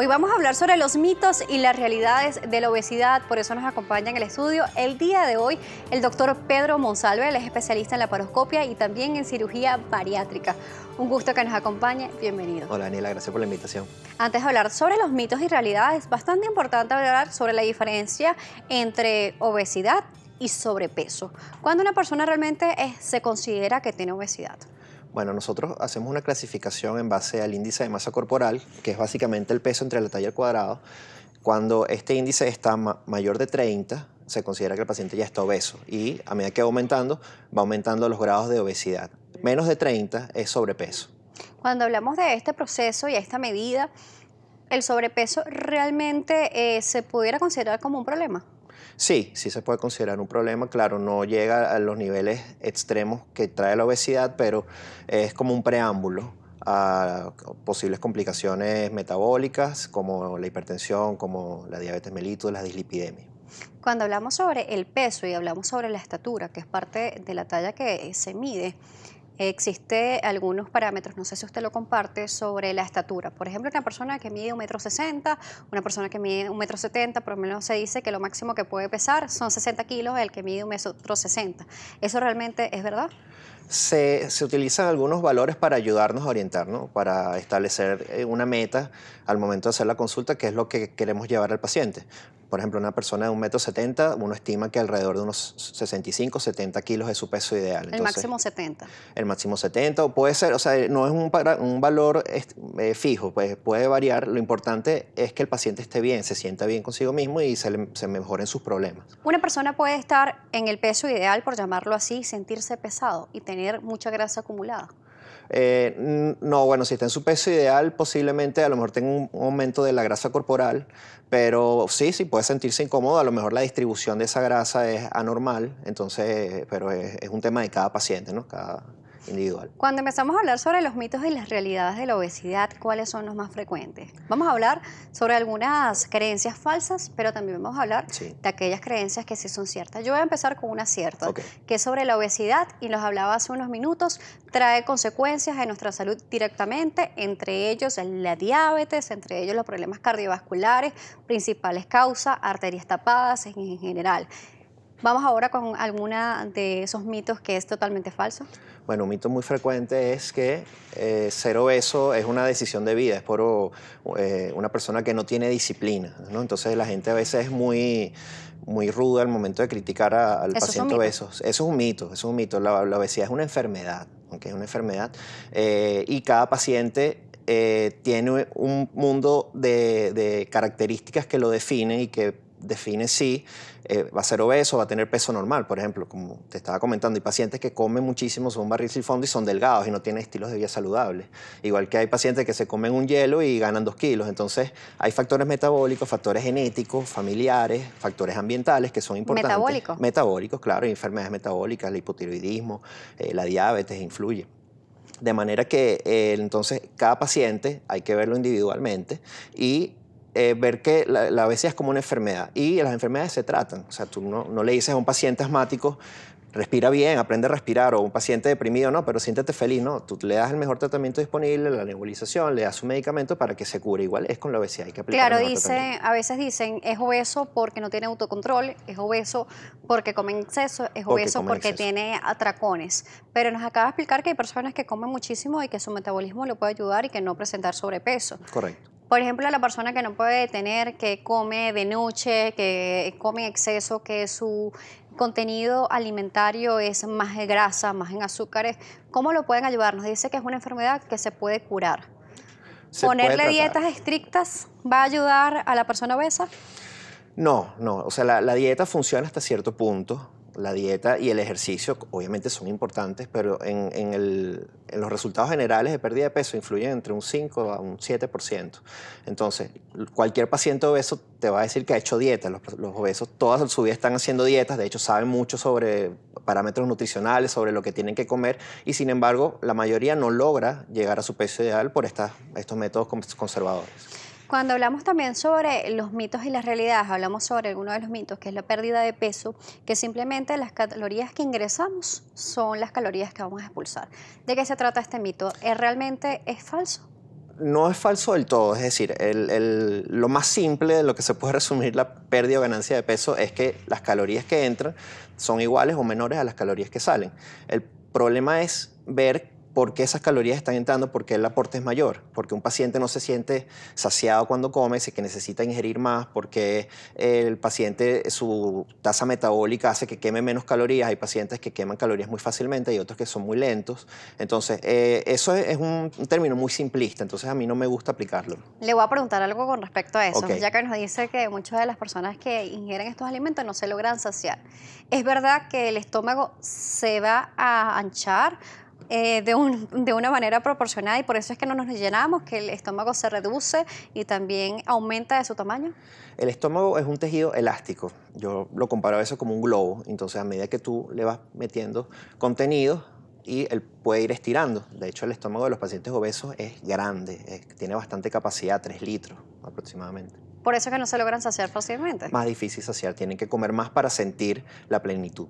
Hoy vamos a hablar sobre los mitos y las realidades de la obesidad, por eso nos acompaña en el estudio el día de hoy el doctor Pedro Monsalve, él es especialista en la paroscopia y también en cirugía bariátrica. Un gusto que nos acompañe, bienvenido. Hola Daniela, gracias por la invitación. Antes de hablar sobre los mitos y realidades, es bastante importante hablar sobre la diferencia entre obesidad y sobrepeso. Cuando una persona realmente se considera que tiene obesidad? Bueno, nosotros hacemos una clasificación en base al índice de masa corporal, que es básicamente el peso entre la talla y cuadrado. Cuando este índice está mayor de 30, se considera que el paciente ya está obeso y a medida que va aumentando, va aumentando los grados de obesidad. Menos de 30 es sobrepeso. Cuando hablamos de este proceso y esta medida, ¿el sobrepeso realmente eh, se pudiera considerar como un problema? Sí, sí se puede considerar un problema. Claro, no llega a los niveles extremos que trae la obesidad, pero es como un preámbulo a posibles complicaciones metabólicas como la hipertensión, como la diabetes mellitus, la dislipidemia. Cuando hablamos sobre el peso y hablamos sobre la estatura, que es parte de la talla que se mide, Existe algunos parámetros, no sé si usted lo comparte, sobre la estatura. Por ejemplo, una persona que mide 1,60 m, una persona que mide 1,70 m, por lo menos se dice que lo máximo que puede pesar son 60 kilos, el que mide 1,60 m. ¿Eso realmente es verdad? Se, se, utilizan algunos valores para ayudarnos a orientarnos, para establecer eh, una meta al momento de hacer la consulta, que es lo que queremos llevar al paciente. Por ejemplo, una persona de 1,70 m, uno estima que alrededor de unos 65, 70 kilos es su peso ideal. el máximo 70. El máximo 70, puede ser, o sea, no es un, valor este, eh, fijo, pues puede variar. Lo importante es que el paciente esté bien, se sienta bien consigo mismo y se, se mejoren sus problemas. Una persona puede estar en el peso ideal, por llamarlo así, sentirse pesado y tener mucha grasa acumulada. Eh, no, bueno, si está en su peso ideal, posiblemente a lo mejor tenga un aumento de la grasa corporal, pero sí, sí puede sentirse incómodo. A lo mejor la distribución de esa grasa es anormal, entonces, pero es, un tema de cada paciente, ¿no? Cada, cuando empezamos a hablar sobre los mitos y las realidades de la obesidad, ¿cuáles son los más frecuentes? Vamos a hablar sobre algunas creencias falsas, pero también vamos a hablar de aquellas creencias que sí son ciertas. Yo voy a empezar con una cierta, que es sobre la obesidad, y los hablaba hace unos minutos, trae consecuencias en nuestra salud directamente, entre ellos la diabetes, entre ellos los problemas cardiovasculares, principales causas, arterias tapadas en general. Vamos ahora con alguna de esos mitos que es totalmente falso. Bueno, un mito muy frecuente es que eh, ser obeso es una decisión de vida, es por eh, una persona que no tiene disciplina. ¿no? Entonces la gente a veces es muy, muy ruda al momento de criticar al paciente obeso. Eso es un mito, eso es un mito. La, la obesidad es una enfermedad, aunque es una enfermedad, eh, y cada paciente eh, tiene un mundo de, de, características que lo definen y que define si eh, va a ser obeso, va a tener peso normal, por ejemplo, como te estaba comentando, hay pacientes que comen muchísimo, son barril y fondo y son delgados y no tienen estilos de vida saludables. Igual que hay pacientes que se comen un hielo y ganan dos kilos. Entonces, hay factores metabólicos, factores genéticos, familiares, factores ambientales que son importantes. Metabólicos. Metabólicos, claro, enfermedades metabólicas, el hipotiroidismo, eh, la diabetes influye. De manera que eh, entonces cada paciente hay que verlo individualmente y eh, ver que la, obesidad es como una enfermedad y las enfermedades se tratan. O sea, tú no, le dices a un paciente asmático, respira bien, aprende a respirar, o un paciente deprimido, no, pero siéntete feliz, no, tú le das el mejor tratamiento disponible, la nebulización, le das un medicamento para que se cure, igual es con la obesidad, hay que aplicar Claro, a veces dicen, es obeso porque no tiene autocontrol, es obeso porque come en exceso, es obeso porque tiene atracones, pero nos acaba de explicar que hay personas que comen muchísimo y que su metabolismo le puede ayudar y que no presentar sobrepeso. Correcto. Por ejemplo, a la persona que no puede detener, que come de noche, que come en exceso, que su contenido alimentario es más de grasa, más en azúcares, ¿cómo lo pueden ayudar? Nos dice que es una enfermedad que se puede curar. ¿Ponerle dietas estrictas va a ayudar a la persona obesa? No, no. O sea, la dieta funciona hasta cierto punto la dieta y el ejercicio obviamente son importantes, pero en, los resultados generales de pérdida de peso influyen entre un 5 a un 7%. Entonces, cualquier paciente obeso te va a decir que ha hecho dieta. Los, obesos todas su vida están haciendo dietas, de hecho saben mucho sobre parámetros nutricionales, sobre lo que tienen que comer, y sin embargo la mayoría no logra llegar a su peso ideal por estos métodos conservadores. Cuando hablamos también sobre los mitos y las realidades, hablamos sobre alguno de los mitos, que es la pérdida de peso, que simplemente las calorías que ingresamos son las calorías que vamos a expulsar. ¿De qué se trata este mito? ¿Es ¿Realmente es falso? no es falso del todo, es decir, lo más simple de lo que se puede resumir la pérdida o ganancia de peso es que las calorías que entran son iguales o menores a las calorías que salen. El problema es ver porque esas calorías están entrando, porque el aporte es mayor, porque un paciente no se siente saciado cuando come, que necesita ingerir más, porque el paciente, su tasa metabólica hace que queme menos calorías, hay pacientes que queman calorías muy fácilmente, y otros que son muy lentos, entonces eh, eso es, un término muy simplista, entonces a mí no me gusta aplicarlo. Le voy a preguntar algo con respecto a eso, ya que nos dice que muchas de las personas que ingieren estos alimentos no se logran saciar. ¿Es verdad que el estómago se va a anchar? Eh, de, una manera proporcionada y por eso es que no nos llenamos, que el estómago se reduce y también aumenta de su tamaño? El estómago es un tejido elástico. Yo lo comparo a eso como un globo. Entonces, a medida que tú le vas metiendo contenido, y él puede ir estirando. De hecho, el estómago de los pacientes obesos es grande, tiene bastante capacidad, 3 litros aproximadamente. Por eso es que no se logran saciar fácilmente. Más difícil saciar, tienen que comer más para sentir la plenitud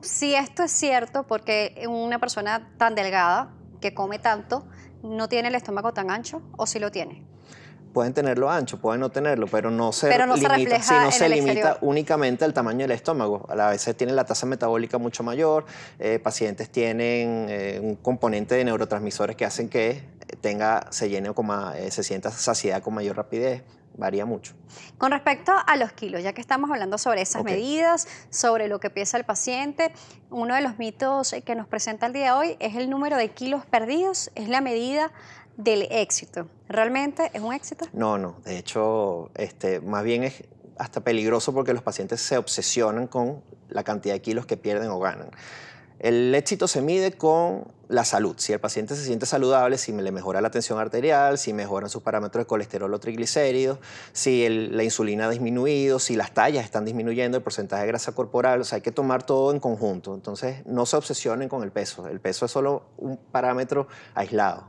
si esto es cierto, porque una persona tan delgada que come tanto no tiene el estómago tan ancho o si lo tiene? Pueden tenerlo ancho, pueden no tenerlo, pero no se limita, únicamente al tamaño del estómago. A veces tienen la tasa metabólica mucho mayor, eh, pacientes tienen eh, un componente de neurotransmisores que hacen que tenga, se llene o eh, se sienta saciedad con mayor rapidez varía mucho. Con respecto a los kilos, ya que estamos hablando sobre esas medidas, sobre lo que piensa el paciente, uno de los mitos que nos presenta el día de hoy es el número de kilos perdidos, es la medida del éxito. ¿Realmente es un éxito? No, no. De hecho, este, más bien es hasta peligroso porque los pacientes se obsesionan con la cantidad de kilos que pierden o ganan. El éxito se mide con la salud. Si el paciente se siente saludable, si le mejora la tensión arterial, si mejoran sus parámetros de colesterol o triglicéridos, si la insulina ha disminuido, si las tallas están disminuyendo, el porcentaje de grasa corporal. O sea, hay que tomar todo en conjunto. Entonces, no se obsesionen con el peso. El peso es solo un parámetro aislado.